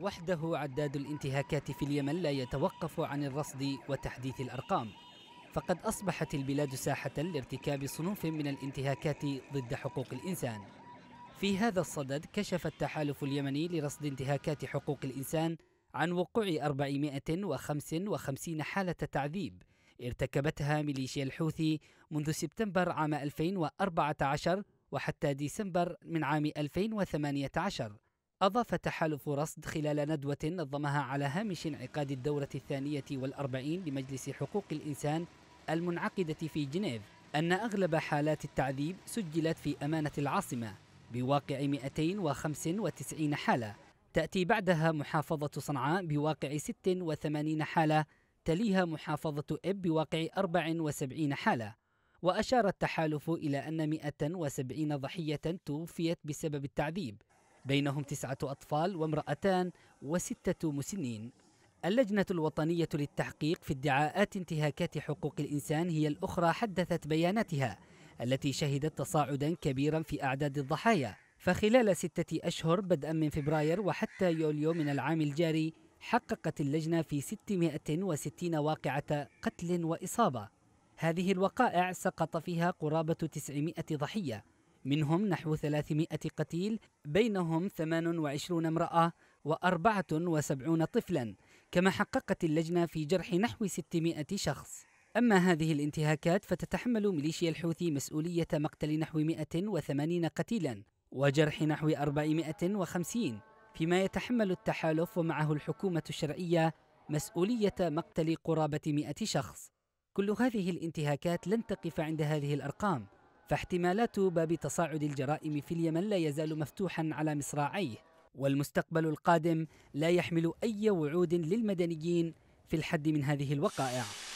وحده عداد الانتهاكات في اليمن لا يتوقف عن الرصد وتحديث الارقام فقد اصبحت البلاد ساحه لارتكاب صنوف من الانتهاكات ضد حقوق الانسان في هذا الصدد كشف التحالف اليمني لرصد انتهاكات حقوق الانسان عن وقوع 455 حاله تعذيب ارتكبتها ميليشيا الحوثي منذ سبتمبر عام 2014 وحتى ديسمبر من عام 2018 أضاف تحالف رصد خلال ندوة نظمها على هامش انعقاد الدورة الثانية والأربعين لمجلس حقوق الإنسان المنعقدة في جنيف أن أغلب حالات التعذيب سجلت في أمانة العاصمة بواقع 295 حالة تأتي بعدها محافظة صنعاء بواقع 86 حالة تليها محافظة إب بواقع 74 حالة وأشار التحالف إلى أن 170 ضحية توفيت بسبب التعذيب بينهم تسعة أطفال وامرأتان وستة مسنين اللجنة الوطنية للتحقيق في ادعاءات انتهاكات حقوق الإنسان هي الأخرى حدثت بياناتها التي شهدت تصاعدا كبيرا في أعداد الضحايا فخلال ستة أشهر بدءا من فبراير وحتى يوليو من العام الجاري حققت اللجنة في 660 واقعة قتل وإصابة هذه الوقائع سقط فيها قرابة 900 ضحية منهم نحو 300 قتيل بينهم 28 امرأة و74 طفلا كما حققت اللجنة في جرح نحو 600 شخص أما هذه الانتهاكات فتتحمل ميليشيا الحوثي مسؤولية مقتل نحو 180 قتيلا وجرح نحو 450 فيما يتحمل التحالف ومعه الحكومة الشرعية مسؤولية مقتل قرابة 100 شخص كل هذه الانتهاكات لن تقف عند هذه الأرقام فاحتمالات باب تصاعد الجرائم في اليمن لا يزال مفتوحا على مصراعيه والمستقبل القادم لا يحمل اي وعود للمدنيين في الحد من هذه الوقائع